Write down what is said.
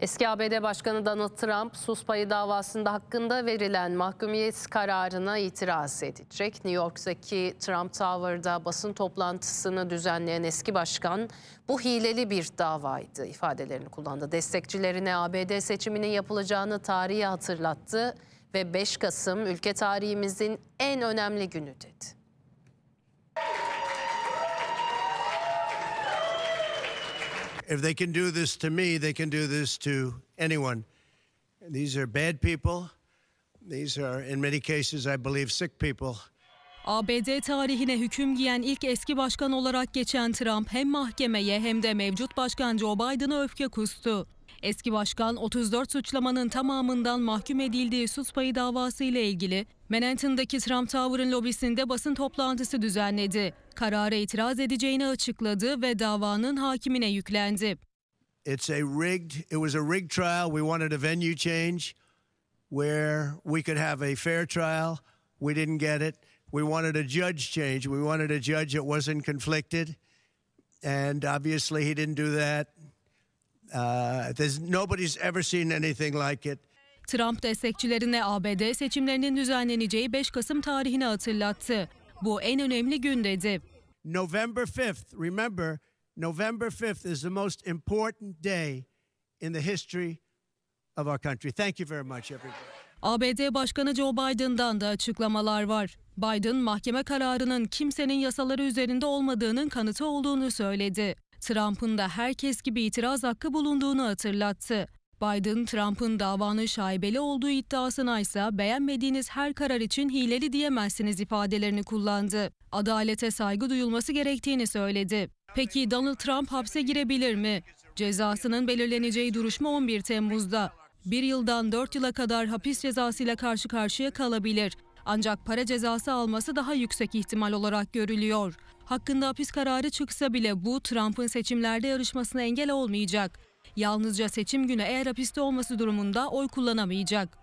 Eski ABD Başkanı Donald Trump sus payı davasında hakkında verilen mahkumiyet kararına itiraz edecek. New York'taki Trump Tower'da basın toplantısını düzenleyen eski başkan bu hileli bir davaydı ifadelerini kullandı. Destekçilerine ABD seçiminin yapılacağını tarihi hatırlattı ve 5 Kasım ülke tarihimizin en önemli günü dedi. If they can do this to me, they can do this to anyone. These are bad people. These are in many cases I believe sick people. ABD tarihine hüküm giyen ilk eski başkan olarak geçen Trump hem mahkemeye hem de mevcut başkan Joe Biden'a öfke kustu. Eski başkan 34 suçlamanın tamamından mahkum edildiği sus payı davası ile ilgili Manhattan'daki Trump Tower'ın lobisinde basın toplantısı düzenledi. Karara itiraz edeceğini açıkladı ve davanın hakimine yüklendi. It's a rigged, it was a rigged trial. We wanted a venue change where we could have a fair trial. We didn't get it. We wanted a judge change. We wanted a judge that wasn't conflicted. And obviously he didn't do that. Uh, there's nobody's ever seen anything like it. Trump destekçilerine ABD seçimlerinin düzenleneceği 5 Kasım tarihini hatırlattı. Bu en önemli gün dedi. November 5th, remember, November 5th is the most important day in the history of our country. Thank you very much everybody. ABD Başkanı Joe Biden'dan da açıklamalar var. Biden mahkeme kararının kimsenin yasaları üzerinde olmadığının kanıtı olduğunu söyledi. Trump'ın da herkes gibi itiraz hakkı bulunduğunu hatırlattı. Biden, Trump'ın davanın şaibeli olduğu iddiasına ise beğenmediğiniz her karar için hileli diyemezsiniz ifadelerini kullandı. Adalete saygı duyulması gerektiğini söyledi. Peki Donald Trump hapse girebilir mi? Cezasının belirleneceği duruşma 11 Temmuz'da. Bir yıldan dört yıla kadar hapis cezasıyla karşı karşıya kalabilir. Ancak para cezası alması daha yüksek ihtimal olarak görülüyor. Hakkında hapis kararı çıksa bile bu Trump'ın seçimlerde yarışmasına engel olmayacak. Yalnızca seçim günü eğer hapiste olması durumunda oy kullanamayacak.